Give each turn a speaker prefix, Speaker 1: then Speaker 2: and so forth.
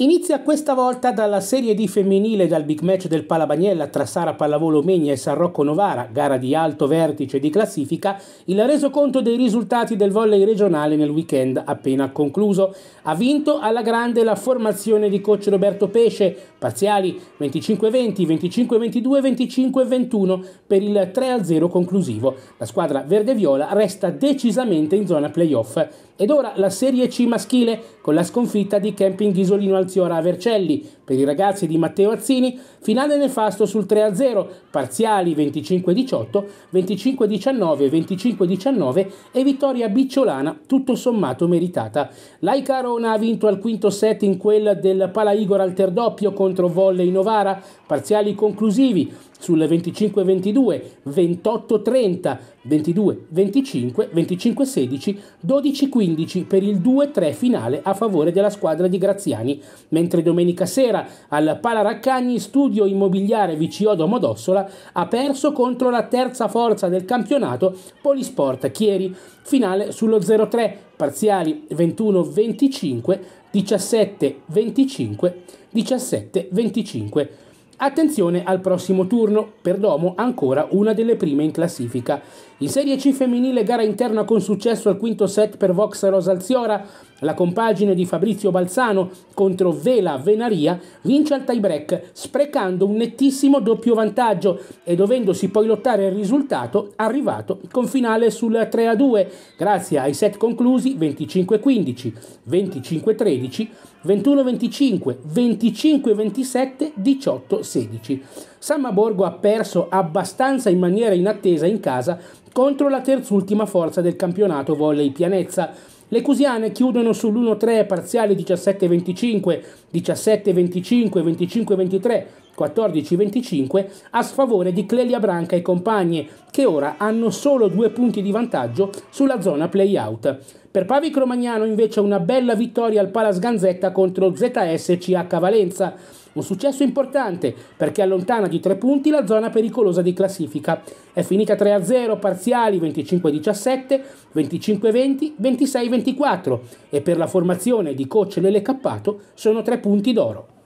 Speaker 1: Inizia questa volta dalla serie di femminile dal big match del Palabagnella tra Sara Pallavolo Megna e San Rocco Novara, gara di alto vertice di classifica, il resoconto dei risultati del volley regionale nel weekend appena concluso. Ha vinto alla grande la formazione di coach Roberto Pesce, Parziali 25-20, 25-22, 25-21 per il 3-0 conclusivo. La squadra verde-viola resta decisamente in zona playoff. Ed ora la Serie C maschile con la sconfitta di Camping Ghisolino Alziora a Vercelli per i ragazzi di Matteo Azzini, finale nefasto sul 3-0, parziali 25-18, 25-19, 25-19 e vittoria bicciolana tutto sommato meritata. Laika Rona ha vinto al quinto set in quella del Pala Igor al terdoppio contro Volley Novara, parziali conclusivi sulle 25-22, 28-30, 22-25, 25-16, 12-15 per il 2-3 finale a favore della squadra di Graziani, mentre domenica sera al Palaraccagni Studio Immobiliare VCO Domodossola ha perso contro la terza forza del campionato Polisport Chieri, finale sullo 0-3, parziali 21-25, 17-25, 17-25. Attenzione al prossimo turno, per Domo ancora una delle prime in classifica. In Serie C femminile gara interna con successo al quinto set per Vox Rosa Alziora, la compagine di Fabrizio Balzano contro Vela Venaria vince al tie-break sprecando un nettissimo doppio vantaggio e dovendosi poi lottare il risultato arrivato con finale sul 3-2 grazie ai set conclusi 25-15, 25-13, 21-25, 25-27, 18-16. Sammaborgo ha perso abbastanza in maniera inattesa in casa contro la terzultima forza del campionato volley pianezza. Le Cusiane chiudono sull'1-3 parziale 17-25, 17-25, 25-23, 14-25 a sfavore di Clelia Branca e compagni, che ora hanno solo due punti di vantaggio sulla zona play-out. Per Pavic Romagnano invece una bella vittoria al Palas Ganzetta contro ZSCH Valenza. Un successo importante perché allontana di tre punti la zona pericolosa di classifica. È finita 3-0, parziali 25-17, 25-20, 26-24 e per la formazione di coach Lele Cappato sono tre punti d'oro.